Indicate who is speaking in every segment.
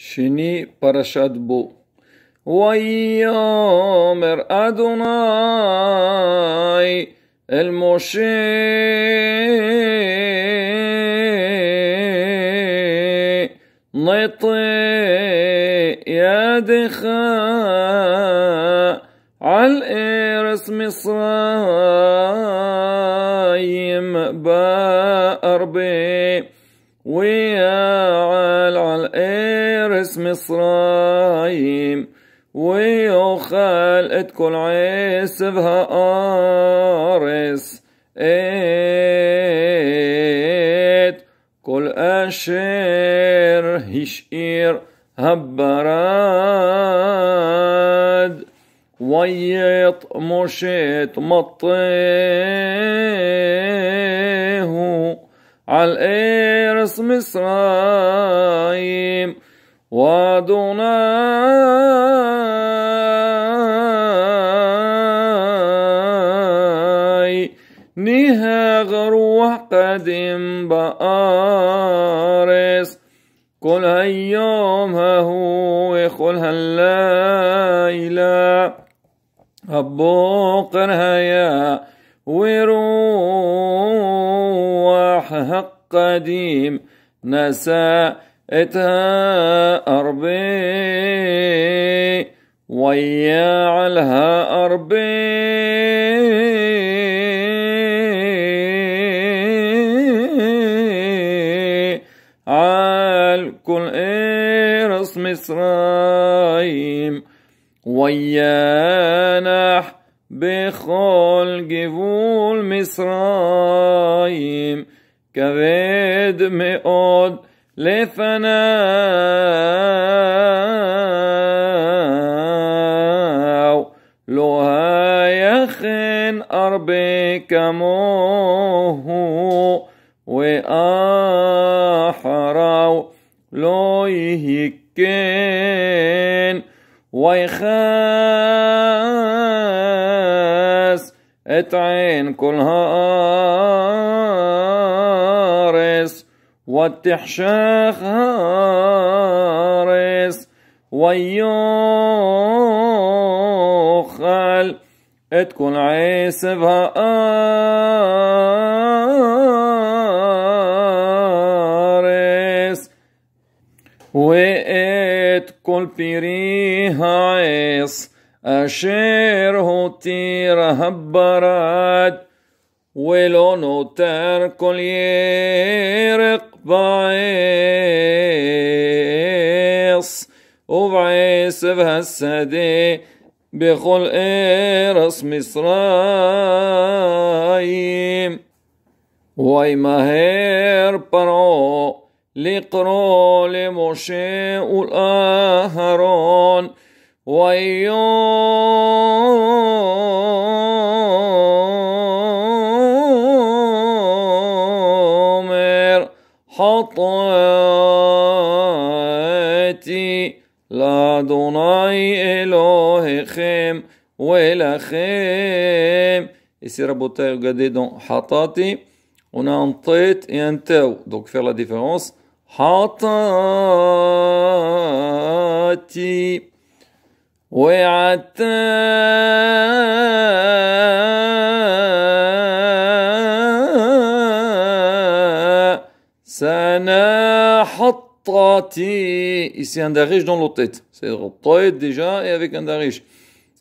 Speaker 1: שני פרשת בו. ויאמר אדוני אל משה נטה ידך על ארץ מצרים בארבה ויעל על ארץ مصرايم ويوخال اتكل عيس ارس ات كل أشير هشير هبراد ويط مشيت مطيه على الارس مصرايم وادوناي نها غروح قدم بآرس كل هيوم هو كل هالليلة أبوقر هيا وروح قديم نسى את הארבה, ויעל הארבה. על כל ארץ מצרים, וינח בכל גבול מצרים, כבד מאוד. لفنا لها يخن أربي كموه وآحروا لو يهكن ويخاس اتعين كلها آرس والتحشى هارس ويوخل اتكون عيس بهارس واتكون بيريها عيس أشير هطير هبرد ولو نوتر كل يرق بعيص وبعيس بهالسدي بخل إيرس مصرايم ماهر برو لقرو لموشي والأهرون ويوم אדוני אלוהיכם ולכם. Ici, Rabotai, regardez dans Hatati, on a un tête et un tau. Donc, faire la différence. Hatati. وعتا سنحط ici un darish dans tête, C'est poète déjà et avec un darish.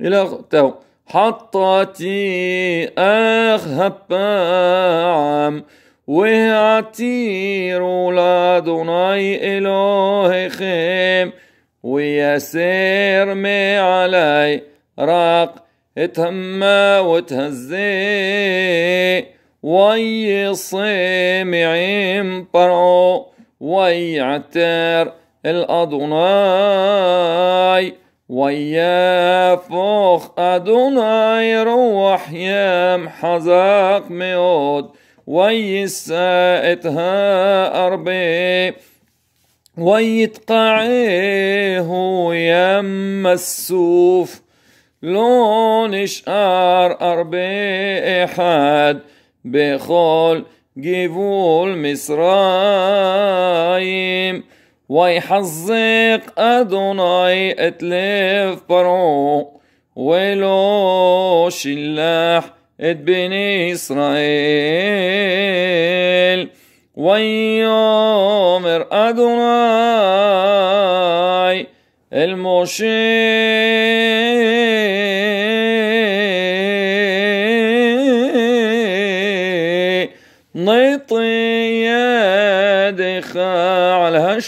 Speaker 1: Et là, t'as. Hatati, erhapam, weati, rula, donai, elohechem, weaser, me alai, rak, et hemma wet hazé, weyesse, me paro, ويعتر الأدوناي ويافخ أدوناي روح يام حزاق ميود ويسائتها أربي ويتقعيه يام السوف لون أر أربي أحد بخل جبول مصرايم ويحزق أدوناي اتلف برو ولو شلاح ات بني إسرائيل ويومر أدوناي الموشي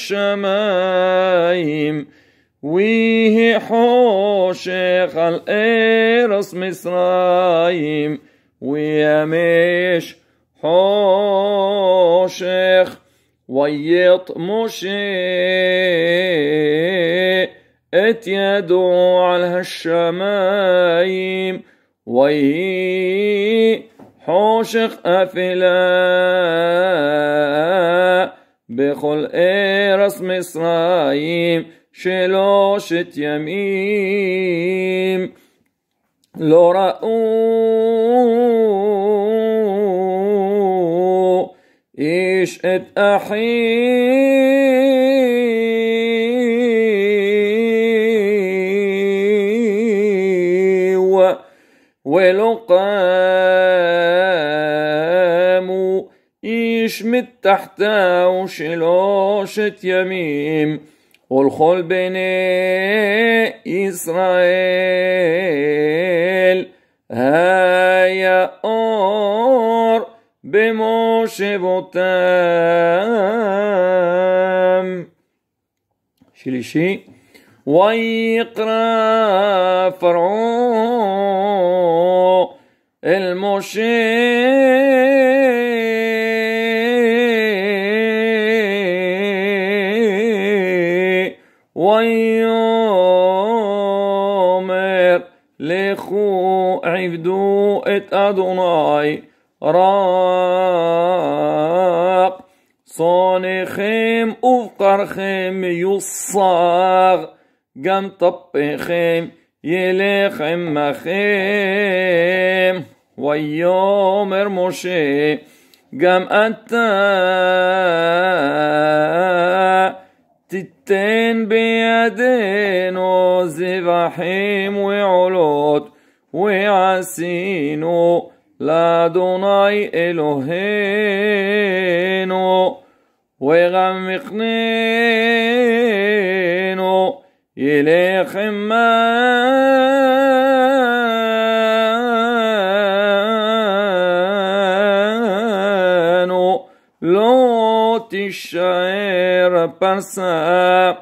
Speaker 1: שמיים ויהי חושך על ארץ מצרים וימש חושך ويطمش את ידו על השמיים, ויהי חושך אפלה, בכל ארץ מצרים שלושת ימים לא ראו איש את אחיו ולא קם واشمت تحته שלושת ימים ולכל בני ישראל היה אור במושבותם. שלישי, ויקרא פרעה אל משה عبدوا ات ادوناي راق صوني خيم اوفقر خيم يصاغ قام طبخيم يليخم مخيم ويوم موشي قام انت تتين بيدين وزفحيم وعلوت ويعسينو لأدوناي إلهينو ويغمقنينو إليك مانو الشعير برسا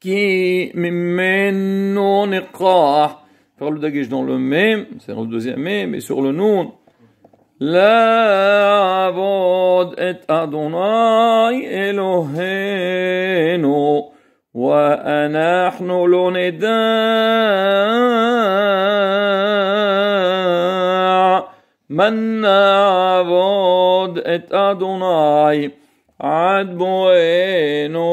Speaker 1: كي כי ממנו ניקח faire le dagesh dans le même, c'est dans le deuxième même, mais sur le nom, La avod et Adonai Eloheinu wa anachnu lo man avod et Adonai ad boenu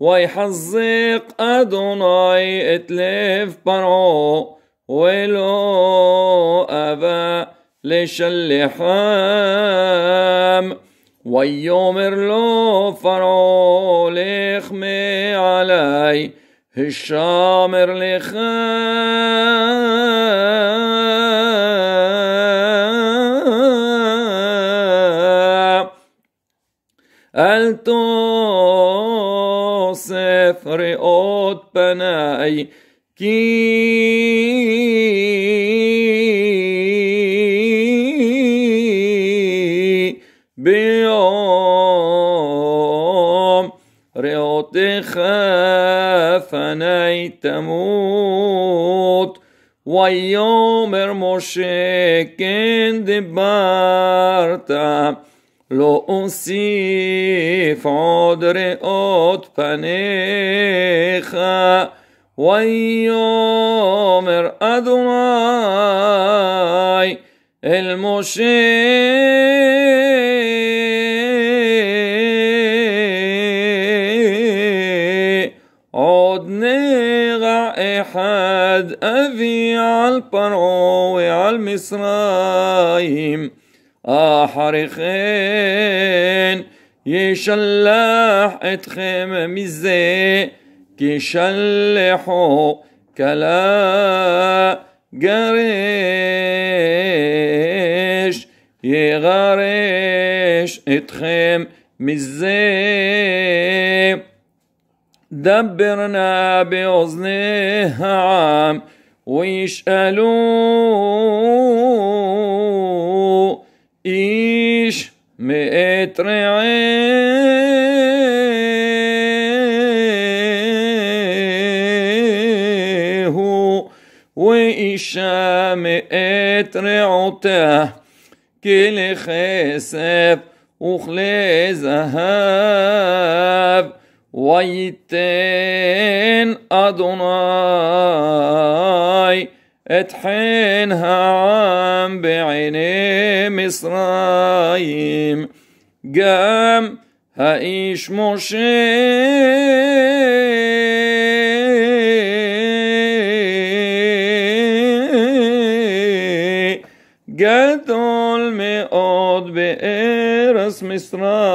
Speaker 1: ويحزق أدوناي اتلف برعو ولو أبا لشلحام ويومر له فرعو لخمي علي هشامر لخام ألتصف رئات بناي كي بيوم رئات خافني تموت ويوم مشكين دبرتم לא אוסיף עוד ראות פניך, ויאמר אדוני אל משה עוד נגע אחד אבי על פרעה ועל מצרים אחריכם يشلح אתכם מזה כי שלחו כלה גרש יגרש אתכם מזה دبرنا بأذنه عام ويشألوا إيش مئة رعام את רעותיה כי לכסף וכלי זהב, וייתן אדוני את חן העם בעיני מצרים, גם האיש משה Israel